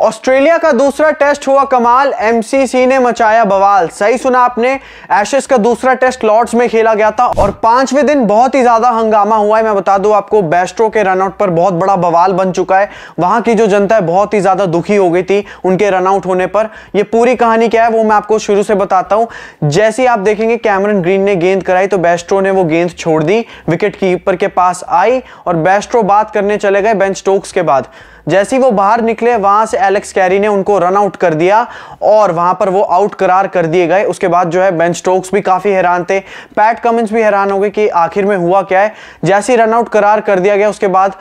Australia का दूसरा test हुआ कमाल एमसीसी ने मचाया बवाल सही सुना आपने एशेस का दूसरा टेस्ट लॉर्ड्स में खेला गया था और पांचवें दिन बहुत ही ज्यादा हंगामा हुआ है मैं बता दूं आपको बेस्ट्रो के रनआउट पर बहुत बड़ा बवाल बन चुका है वहां की जो जनता है बहुत ही ज्यादा दुखी हो गई थी उनके रनआउट होने पर यह पूरी कहानी क्या है वो मैं आपको शुरू से बताता हूं जैसे आप देखेंगे कैमरन ग्रीन ने गेंद कराई तो बेस्ट्रो ने वो गेंद छोड़ दी विकेट कीपर के पास आई और बेस्ट्रो बात करने चले गए बेंच स्टोक्स के बाद जैसे ही वो बाहर निकले वहां से एलेक्स कैरी ने उनको रन आउट कर दिया और वहां पर वो आउट करार कर दिए गए उसके बाद जो है बेन स्टोक्स भी काफी हैरान थे पैट कमिंस भी हैरान हो गए कि आखिर में हुआ क्या है जैसे ही रन आउट करार कर दिया गया उसके बाद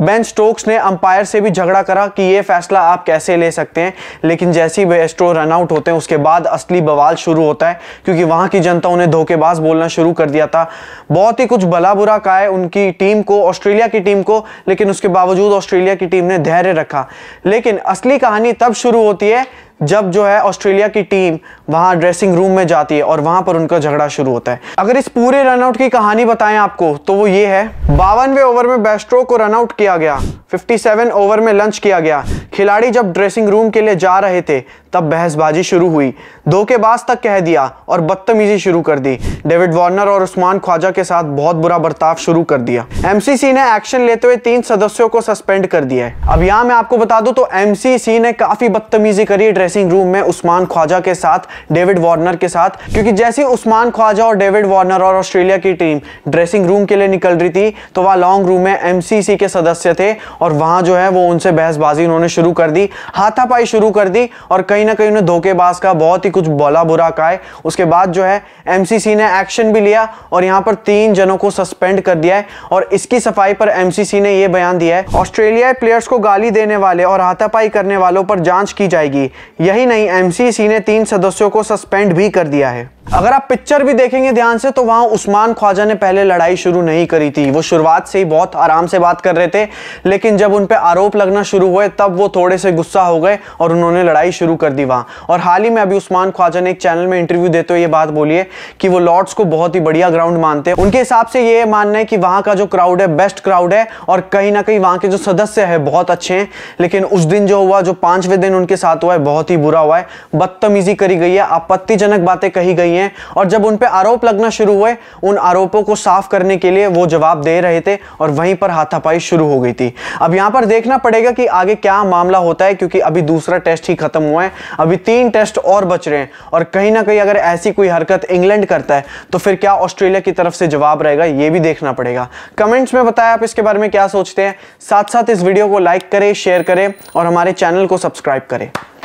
बेन स्टोक्स ने अंपायर से भी झगड़ा करा कि ये फैसला आप कैसे ले सकते हैं लेकिन जैसे ही बेस्टो रन आउट होते हैं उसके बाद असली बवाल शुरू होता है क्योंकि वहाँ की जनता उन्हें धोखेबाज बोलना शुरू कर दिया था बहुत ही कुछ भला बुरा का है उनकी टीम को ऑस्ट्रेलिया की टीम को लेकिन उसके बावजूद ऑस्ट्रेलिया की टीम ने धैर्य रखा लेकिन असली कहानी तब शुरू होती है जब जो है ऑस्ट्रेलिया की टीम वहां ड्रेसिंग रूम में जाती है और वहां पर उनका झगड़ा शुरू होता है अगर इस पूरे रनआउट की कहानी बताएं आपको तो वो ये है बावनवे ओवर में बेस्ट्रो को रनआउट किया गया 57 ओवर में लंच किया गया खिलाड़ी जब ड्रेसिंग रूम के लिए जा रहे थे तब बहसबाजी शुरू हुई धोखेबाज तक कह दिया और बदतमीजी शुरू कर दी डेविड वार्नर और उस्मान ख्वाजा के साथ बहुत बुरा बर्ताव शुरू कर दिया एमसीसी ने एक्शन लेते हुए तीन सदस्यों को सस्पेंड कर दिया है अब यहाँ मैं आपको बता दूं तो एमसीसी ने काफी बदतमीजी करी ड्रेसिंग रूम में उस्मान ख्वाजा के साथ डेविड वार्नर के साथ क्योंकि जैसे उस्मान ख्वाजा और डेविड वार्नर और ऑस्ट्रेलिया की टीम ड्रेसिंग रूम के लिए निकल रही थी तो वहां लॉन्ग रूम में एमसीसी के सदस्य थे और वहां जो है वो उनसे बहसबाजी उन्होंने शुरू शुरू कर दी हाथापाई शुरू कर दी और कहीं ना कहीं उन्हें धोखेबाज का बहुत ही कुछ बोला बुरा का है उसके बाद जो है एमसीसी ने एक्शन भी लिया और यहाँ पर तीन जनों को सस्पेंड कर दिया है और इसकी सफाई पर एमसीसी ने यह बयान दिया है ऑस्ट्रेलिया प्लेयर्स को गाली देने वाले और हाथापाई करने वालों पर जांच की जाएगी यही नहीं एमसीसी ने तीन सदस्यों को सस्पेंड भी कर दिया है अगर आप पिक्चर भी देखेंगे ध्यान से तो वहां उस्मान ख्वाजा ने पहले लड़ाई शुरू नहीं करी थी वो शुरुआत से ही बहुत आराम से बात कर रहे थे लेकिन जब उन पर आरोप लगना शुरू हुए तब वो थोड़े से गुस्सा हो गए और उन्होंने लड़ाई शुरू कर दी वहां और हाल ही में अभी उस्मान ख्वाजा ने एक चैनल में इंटरव्यू देते हुए ये बात बोली है कि वो लॉर्ड्स को बहुत ही बढ़िया ग्राउंड मानते हैं उनके हिसाब से ये मानना है कि वहां का जो क्राउड है बेस्ट क्राउड है और कहीं ना कहीं वहाँ के जो सदस्य है बहुत अच्छे हैं लेकिन उस दिन जो हुआ जो पांचवें दिन उनके साथ हुआ है बहुत ही बुरा हुआ है बदतमीजी करी गई है आपत्तिजनक बातें कही गई है और जब उन पर आरोप लगना शुरू हुए उन आरोपों को साफ करने के लिए वो जवाब दे रहे थे और वहीं पर हाथापाई शुरू हो गई थी अब यहाँ पर देखना पड़ेगा कि आगे क्या मामला होता है क्योंकि अभी दूसरा टेस्ट ही खत्म हुआ है अभी तीन टेस्ट और बच रहे हैं और कहीं ना कहीं अगर ऐसी कोई हरकत इंग्लैंड करता है तो फिर क्या ऑस्ट्रेलिया की तरफ से जवाब रहेगा ये भी देखना पड़ेगा कमेंट्स में बताएं आप इसके बारे में क्या सोचते हैं साथ साथ इस वीडियो को लाइक करें शेयर करें और हमारे चैनल को सब्सक्राइब करें